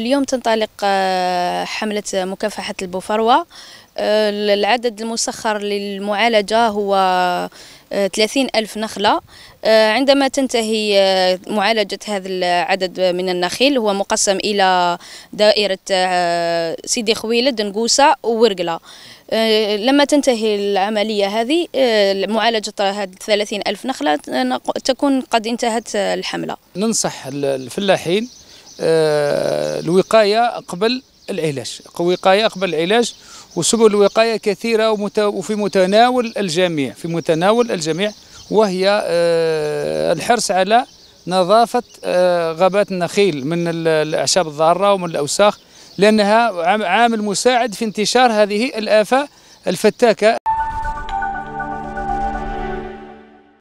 اليوم تنطلق آه، حملة مكافحة البفروة آه، العدد المسخر للمعالجة هو 30 آه، ألف نخلة عندما تنتهي معالجة هذا العدد من النخيل هو مقسم إلى دائرة سيدي خويلد نقوسة وورقلة لما تنتهي العملية هذه معالجة هذه 30 ألف نخلة تكون قد انتهت الحملة ننصح الفلاحين آه، الوقاية قبل العلاج وقاية قبل العلاج وسبل الوقاية كثيرة وفي متناول الجميع في متناول الجميع وهي آه، الحرص على نظافة آه، غابات النخيل من الأعشاب الضارة ومن الأوساخ لأنها عامل مساعد في انتشار هذه الآفة الفتاكة